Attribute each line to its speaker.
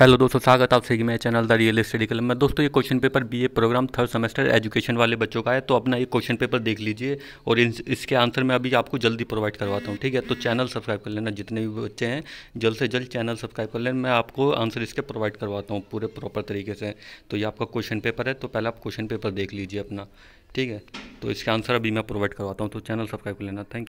Speaker 1: hello दोस्तों स्वागत आप सभी मेरे चैनल द रियल स्टडी कलम में दोस्तों ये question paper BA program third semester education वाले बच्चों का है तो अपना ये क्वेश्चन पेपर देख लीजिए और इन इसके आंसर मैं अभी आपको जल्दी प्रोवाइड करवाता हूँ ठीक है तो चैनल सब्सक्राइब कर लेना जितने भी बच्चे हैं जल्द से जल्द चैनल सब्सक्राइब कर लेना मैं आपको आंसर इसके प्रोवाइड करवाता हूँ पूरे प्रॉपर तरीके से तो ये आपका क्वेश्चन पेपर है तो पहले आप क्वेश्चन पेपर देख लीजिए अपना ठीक है तो इसके आंसर अभी मैं प्रोवाइड करवाता हूँ तो चैनल सब्सक्राइब कर लेना थैंक